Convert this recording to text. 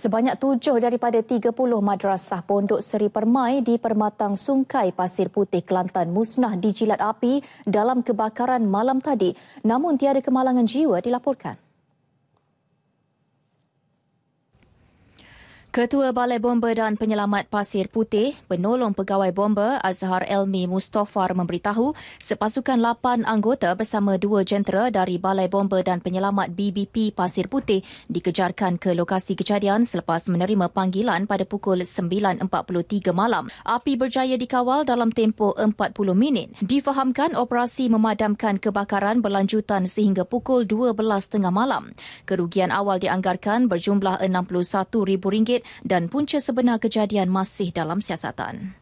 Sebanyak tujuh daripada 30 madrasah pondok Seri Permai di Permatang Sungkai Pasir Putih Kelantan musnah dijilat api dalam kebakaran malam tadi. Namun tiada kemalangan jiwa dilaporkan. Ketua Balai Bomba dan Penyelamat Pasir Putih, penolong pegawai bomba Azhar Elmi Mustofar memberitahu sepasukan lapan anggota bersama dua jentera dari Balai Bomba dan Penyelamat BBP Pasir Putih dikejarkan ke lokasi kejadian selepas menerima panggilan pada pukul 9.43 malam. Api berjaya dikawal dalam tempoh 40 minit. Difahamkan operasi memadamkan kebakaran berlanjutan sehingga pukul 12.30 malam. Kerugian awal dianggarkan berjumlah RM61,000 dan punca sebenar kejadian masih dalam siasatan.